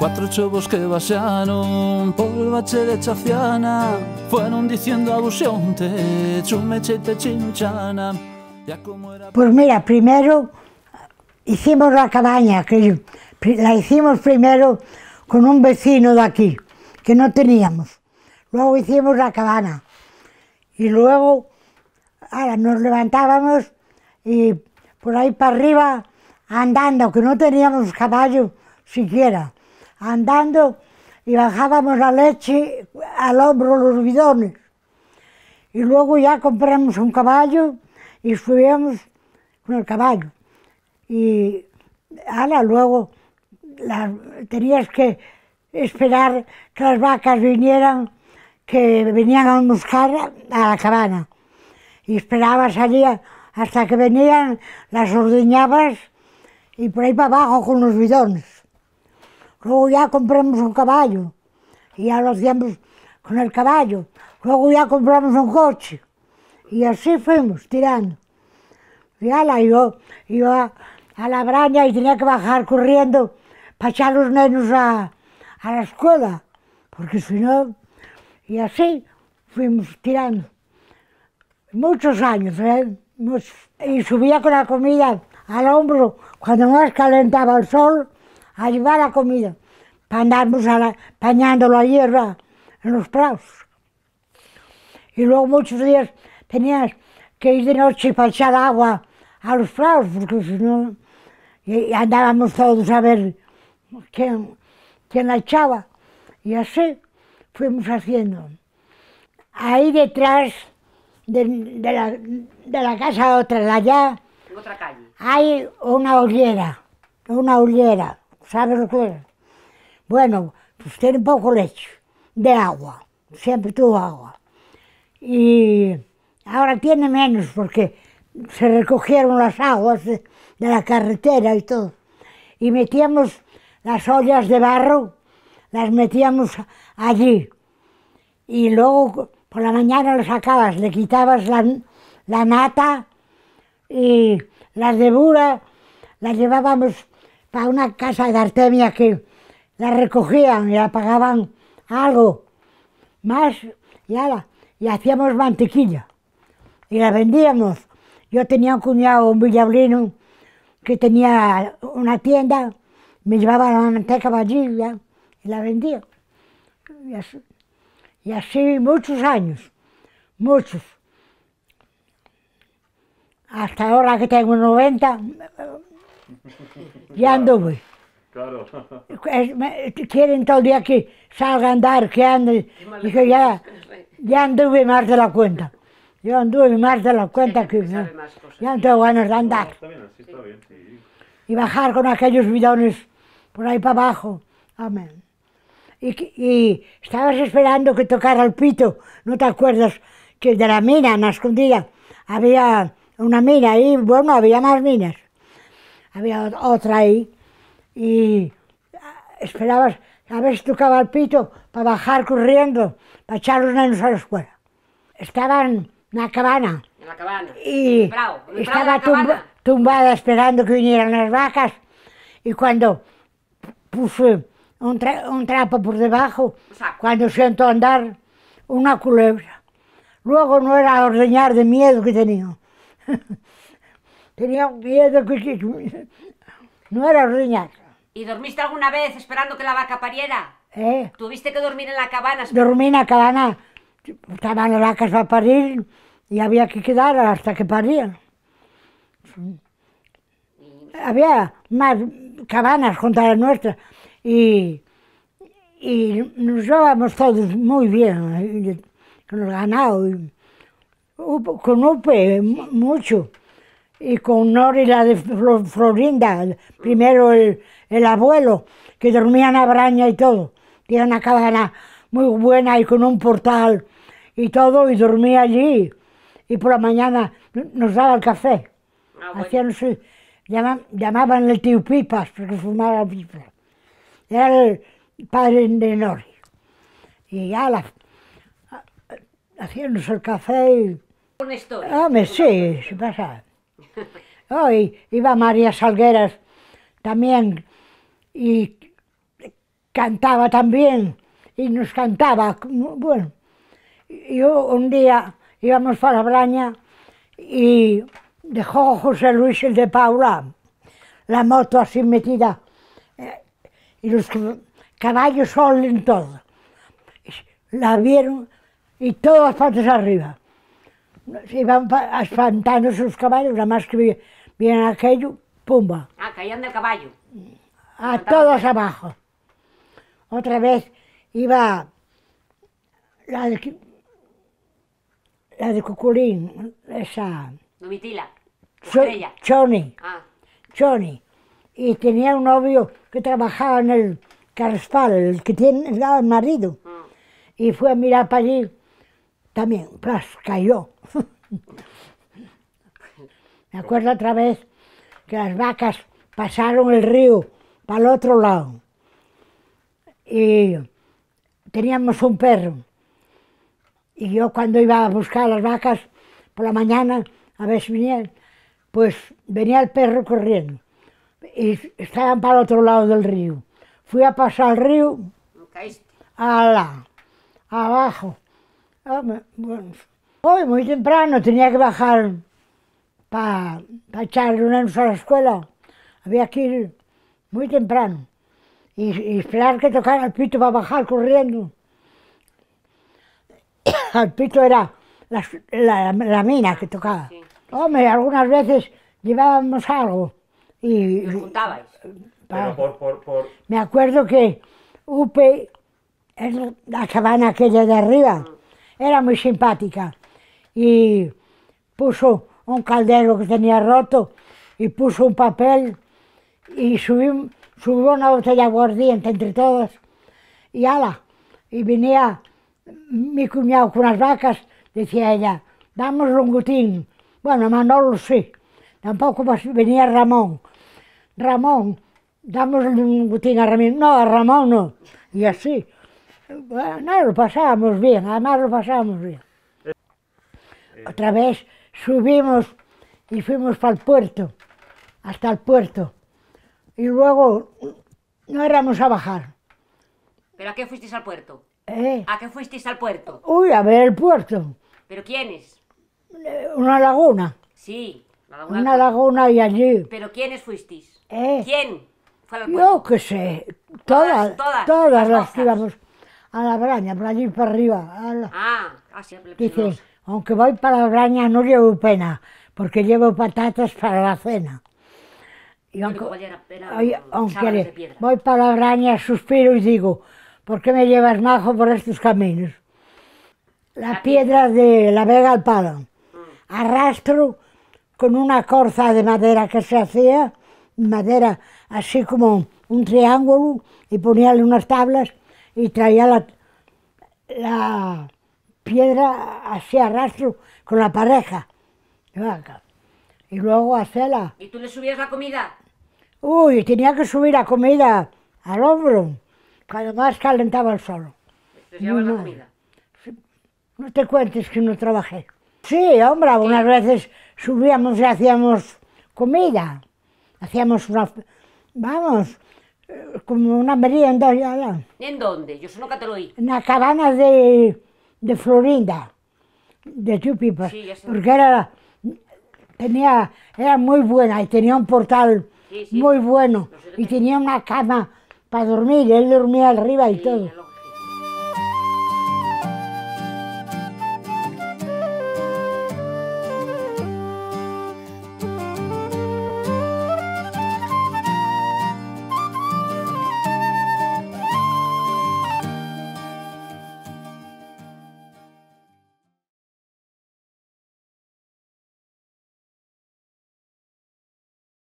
Cuatro chobos que vaciaron por bache de Chaciana Fueron diciendo a te Chumechete chinchana Pues mira, primero hicimos la cabaña que La hicimos primero con un vecino de aquí Que no teníamos Luego hicimos la cabana Y luego ahora nos levantábamos y por ahí para arriba andando, que no teníamos caballo siquiera andando y bajábamos la leche al hombro los bidones. Y luego ya compramos un caballo y subíamos con el caballo. Y ahora luego tenías que esperar que las vacas vinieran, que venían a buscar a la cabana. Y esperabas allí hasta que venían, las ordeñabas y por ahí para abajo con los bidones luego ya compramos un caballo, y ya lo hacíamos con el caballo, luego ya compramos un coche, y así fuimos tirando. Ya la yo iba a la braña y tenía que bajar corriendo para echar los niños a, a la escuela, porque si no, y así fuimos tirando. Muchos años, ¿eh? Y subía con la comida al hombro cuando más calentaba el sol a llevar la comida, para andarnos a la, pañando la hierba en los prados. Y luego muchos días tenías que ir de noche para echar agua a los prados, porque si no, andábamos todos a ver quién, la echaba. Y así fuimos haciendo. Ahí detrás de, la, casa de otra, de allá, hay una hollera, una hollera. ¿Sabes lo que es? Bueno, pues tiene poco leche, de agua, siempre tuvo agua. Y ahora tiene menos porque se recogieron las aguas de, la carretera y todo. Y metíamos las ollas de barro, las metíamos allí. Y luego por la mañana lo sacabas, le quitabas la, la nata y las de las llevábamos para una casa de Artemia que la recogían y la pagaban algo más y, nada. y hacíamos mantequilla y la vendíamos. Yo tenía un cuñado, un villablino, que tenía una tienda, me llevaba la manteca allí y la vendía. Y así, y así muchos años, muchos. Hasta ahora que tengo 90, ya anduve. Claro. Quieren todo el día que salga a andar, que ande. Dije, ya, ya anduve más de la cuenta. Yo anduve más de la cuenta que... Ya no tengo de andar. Y bajar con aquellos bidones por ahí para abajo. Amén. Y, estabas esperando que tocara el pito, ¿no te acuerdas? Que de la mina, en la escondida, había una mina ahí. bueno, había más minas había otra ahí, y ah, esperabas a ver si tocaba el pito para bajar corriendo, para echar los niños a la escuela. Estaban en la cabana. Y estaba tumbada esperando que vinieran las vacas. Y cuando puse un, trapo por debajo, cuando siento andar, una culebra. Luego no era ordeñar de miedo que tenía. tenía miedo que no era riña. ¿Y dormiste alguna vez esperando que la vaca pariera? Eh. ¿Tuviste que dormir en la cabana? Dormí en la cabana. Estaban las vacas para parir y había que quedar hasta que parían. Había más cabanas contra las nuestras y, y nos llevábamos todos muy bien eh, con el ganado, y, con UPE mucho y con Nori la de Florinda, primero el, abuelo, que dormían a braña y todo. Tiene una cabana muy buena y con un portal y todo, y dormía allí. Y por la mañana nos daba el café. Ah, llamaban, el tío Pipas porque fumaba pipa. Era el padre de Nori. Y ya la, ah, el café y... Una historia. Ah, me, sí, se pasa Oh, iba María Salgueras también y cantaba también y nos cantaba. Bueno, yo un día íbamos para Braña y dejó José Luis el de Paula la moto así metida eh, y los caballos solen todo. La vieron y todas partes arriba iban espantando sus caballos, nada más que vienen aquello, pumba. Ah, caían del caballo. A todos abajo. Otra vez iba la de, la de Cuculín, esa... Domitila, Choni. Ah. Choni. Y tenía un novio que trabajaba en el Carspal, el que tiene el marido. Ah. Y fue a mirar para allí también, plas, cayó. Me acuerdo otra vez que las vacas pasaron el río para el otro lado y teníamos un perro. Y yo cuando iba a buscar las vacas por la mañana, a ver si venían, pues venía el perro corriendo y estaban para el otro lado del río. Fui a pasar el río, abajo, Ah, hoy muy temprano tenía que bajar para pa echarle una a la escuela. Había que ir muy temprano y, esperar que tocara el pito para bajar corriendo. el pito era la, mina que tocaba. Hombre, algunas veces llevábamos algo. ¿Y, Me acuerdo que Upe es la cabana aquella de arriba. Mm. era moi simpática. E puso un caldeiro que tenía roto e puso un papel e subim, subiu unha botella guardiente entre todos e ala, e vinía mi cuñado con as vacas, decía ella, damos un gutín. Bueno, Manolo sí, tampouco venía Ramón. Ramón, damos un gutín a Ramón, no, a Ramón no, e así. No, lo pasábamos bien, además lo pasábamos bien. Eh, Otra vez subimos y fuimos para el puerto, hasta el puerto. Y luego no éramos a bajar. ¿Pero a qué fuisteis al puerto? Eh. ¿A qué fuisteis al puerto? Uy, a ver el puerto. ¿Pero quiénes? Eh, una laguna. Sí, laguna. Una laguna y allí. ¿Pero quiénes fuisteis? ¿Quién? Fue al puerto? Yo qué sé, todas, todas, todas, las, las íbamos a la braña, por allí para arriba. Ah, ah Dice, pues aunque voy para la braña no llevo pena, porque llevo patatas para la cena. Y aunque, voy para la braña, suspiro y digo, ¿por qué me llevas majo por estos caminos? La, piedra de la vega al palo. Mm. Arrastro con una corza de madera que se hacía, madera así como un triángulo, y poníale unas tablas y traía la, la piedra hacia rastro con la pareja. Y luego hacela. ¿Y tú le subías la comida? Uy, tenía que subir la comida al hombro, cuando más calentaba el sol. No, la comida? No te cuentes que no trabajé. Sí, hombre, algunas veces subíamos y hacíamos comida. Hacíamos una... Vamos, como una merienda allá. ¿En dónde? Yo solo que te lo oí. En la cabana de, Florinda, de Chupipa. Pues, porque era, tenía, era muy buena y tenía un portal muy bueno. Pues y tenía una cama para dormir, él dormía arriba y todo.